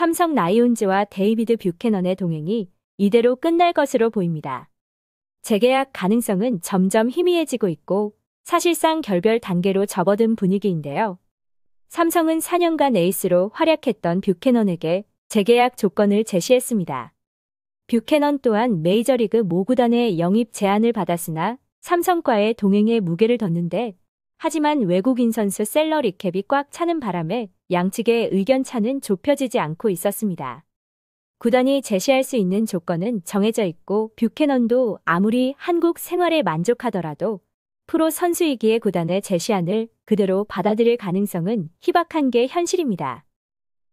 삼성 라이온즈와 데이비드 뷰캐넌의 동행이 이대로 끝날 것으로 보입니다. 재계약 가능성은 점점 희미해지고 있고 사실상 결별 단계로 접어든 분위기인데요. 삼성은 4년간 에이스로 활약했던 뷰캐넌에게 재계약 조건을 제시했습니다. 뷰캐넌 또한 메이저리그 모구단의 영입 제안을 받았으나 삼성과의 동행에 무게를 뒀는데 하지만 외국인 선수 셀러리캡이 꽉 차는 바람에 양측의 의견 차는 좁혀지지 않고 있었습니다. 구단이 제시할 수 있는 조건은 정해져 있고 뷰캐넌도 아무리 한국 생활에 만족하더라도 프로 선수이기에 구단의 제시안을 그대로 받아들일 가능성은 희박한 게 현실입니다.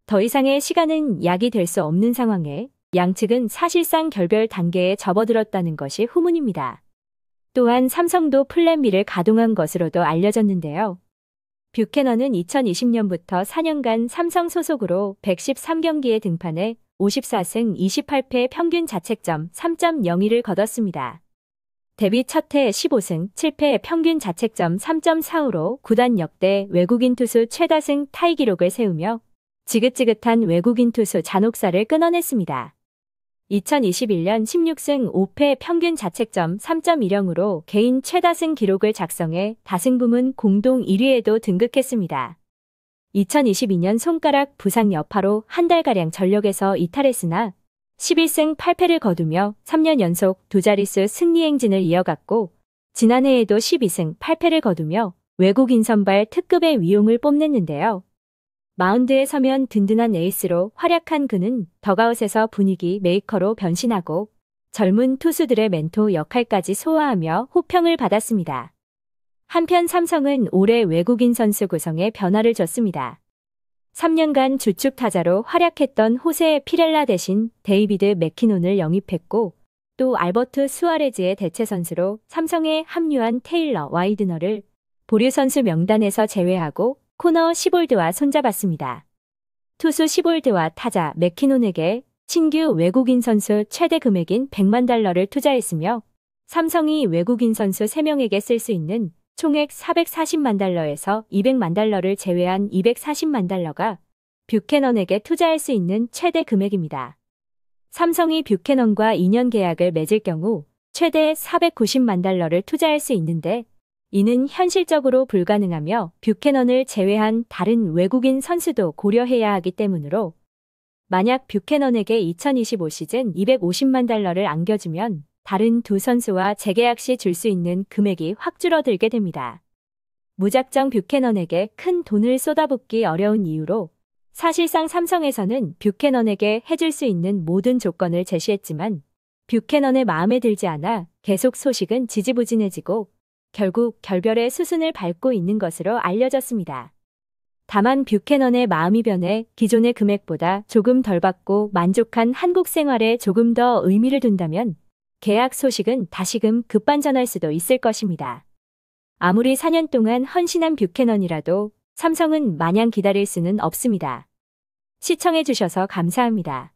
더 이상의 시간은 약이 될 수 없는 상황에 양측은 사실상 결별 단계에 접어들었다는 것이 후문입니다. 또한 삼성도 플랜 B를 가동한 것으로도 알려졌는데요. 뷰캐너는 2020년부터 4년간 삼성 소속으로 113경기에 등판해 54승 28패 평균 자책점 3.02를 거뒀습니다. 데뷔 첫해 15승 7패 평균 자책점 3.45로 구단 역대 외국인 투수 최다승 타이 기록을 세우며 지긋지긋한 외국인 투수 잔혹사를 끊어냈습니다. 2021년 16승 5패 평균 자책점 3.10으로 개인 최다승 기록을 작성해 다승 부문 공동 1위에도 등극했습니다. 2022년 손가락 부상 여파로 한 달가량 전력에서 이탈했으나 11승 8패를 거두며 3년 연속 두 자릿수 승리 행진을 이어갔고 지난해에도 12승 8패를 거두며 외국인 선발 특급의 위용을 뽐냈는데요. 마운드에 서면 든든한 에이스로 활약한 그는 더가웃에서 분위기 메이커로 변신하고 젊은 투수들의 멘토 역할까지 소화하며 호평을 받았습니다. 한편 삼성은 올해 외국인 선수 구성에 변화를 줬습니다. 3년간 주축 타자로 활약했던 호세 피렐라 대신 데이비드 맥키논을 영입했고 또 알버트 수아레즈의 대체 선수로 삼성에 합류한 테일러 와이드너를 보류 선수 명단에서 제외하고 코너 시볼드와 손잡았습니다. 투수 시볼드와 타자 맥키논에게 신규 외국인 선수 최대 금액인 100만 달러를 투자했으며 삼성이 외국인 선수 3명에게 쓸 수 있는 총액 440만 달러에서 200만 달러를 제외한 240만 달러가 뷰캐넌에게 투자할 수 있는 최대 금액입니다. 삼성이 뷰캐넌과 2년 계약을 맺을 경우 최대 490만 달러를 투자할 수 있는데 이는 현실적으로 불가능하며 뷰캐넌을 제외한 다른 외국인 선수도 고려해야 하기 때문으로 만약 뷰캐넌에게 2025 시즌 250만 달러를 안겨주면 다른 두 선수와 재계약 시 줄 수 있는 금액이 확 줄어들게 됩니다. 무작정 뷰캐넌에게 큰 돈을 쏟아붓기 어려운 이유로 사실상 삼성에서는 뷰캐넌에게 해줄 수 있는 모든 조건을 제시했지만 뷰캐넌의 마음에 들지 않아 계속 소식은 지지부진해지고 결국 결별의 수순을 밟고 있는 것으로 알려졌습니다. 다만 뷰캐넌의 마음이 변해 기존의 금액보다 조금 덜 받고 만족한 한국 생활에 조금 더 의미를 둔다면 계약 소식은 다시금 급반전할 수도 있을 것입니다. 아무리 4년 동안 헌신한 뷰캐넌이라도 삼성은 마냥 기다릴 수는 없습니다. 시청해주셔서 감사합니다.